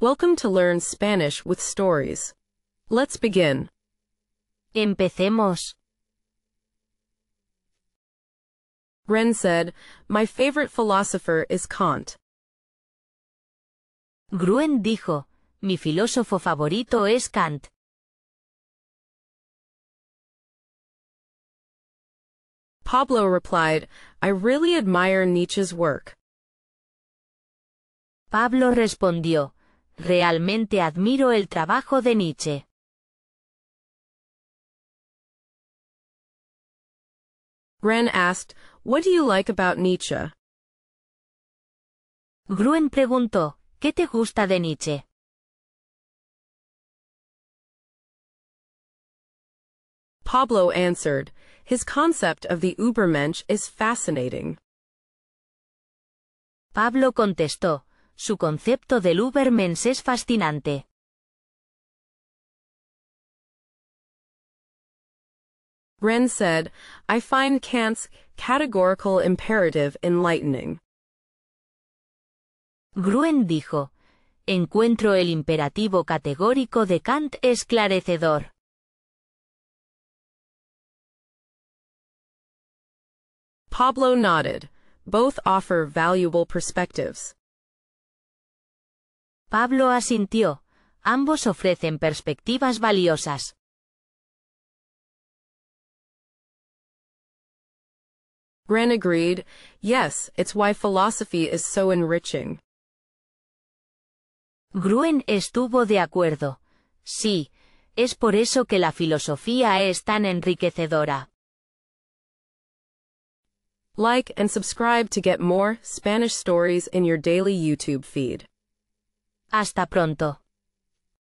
Welcome to Learn Spanish with Stories. Let's begin. Empecemos. Ren said, My favorite philosopher is Kant. Gruen dijo, Mi filósofo favorito es Kant. Pablo replied, I really admire Nietzsche's work. Pablo respondió, Realmente admiro el trabajo de Nietzsche. Ren asked, What do you like about Nietzsche? Gruen preguntó, ¿qué te gusta de Nietzsche? Pablo answered, His concept of the Übermensch is fascinating. Pablo contestó, su concepto del Ubermens es fascinante. Ren said, I find Kant's categorical imperative enlightening. Gruen dijo, encuentro el imperativo categórico de Kant esclarecedor. Pablo nodded. Both offer valuable perspectives. Pablo asintió. Ambos ofrecen perspectivas valiosas. Gran agreed, yes, it's why philosophy is so enriching. Gruen estuvo de acuerdo. Sí, es por eso que la filosofía es tan enriquecedora. Like and subscribe to get more Spanish stories in your daily YouTube feed. Hasta pronto.